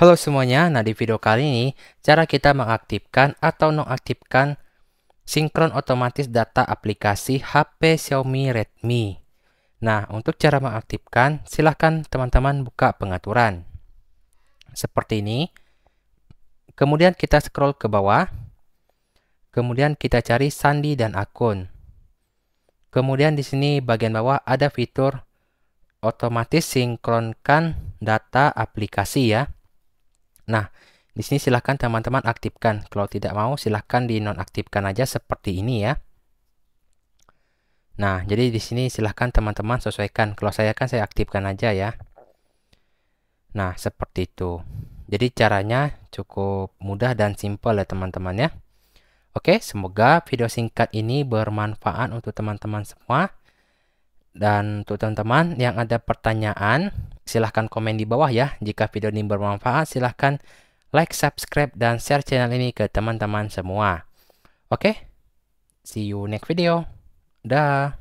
Halo semuanya, nah di video kali ini cara kita mengaktifkan atau nonaktifkan sinkron otomatis data aplikasi HP Xiaomi Redmi. Nah, untuk cara mengaktifkan, silahkan teman-teman buka pengaturan. Seperti ini. Kemudian kita scroll ke bawah. Kemudian kita cari sandi dan akun. Kemudian di sini bagian bawah ada fitur otomatis sinkronkan data aplikasi ya. Nah, di sini silahkan teman-teman aktifkan. Kalau tidak mau, silahkan dinonaktifkan aja seperti ini ya. Nah, jadi di sini silahkan teman-teman sesuaikan. Kalau saya kan saya aktifkan aja ya. Nah, seperti itu. Jadi caranya cukup mudah dan simple ya teman-teman ya. Oke, semoga video singkat ini bermanfaat untuk teman-teman semua. Dan untuk teman-teman yang ada pertanyaan, Silahkan komen di bawah ya. Jika video ini bermanfaat, silahkan like, subscribe, dan share channel ini ke teman-teman semua. Oke, okay? see you next video. Dah.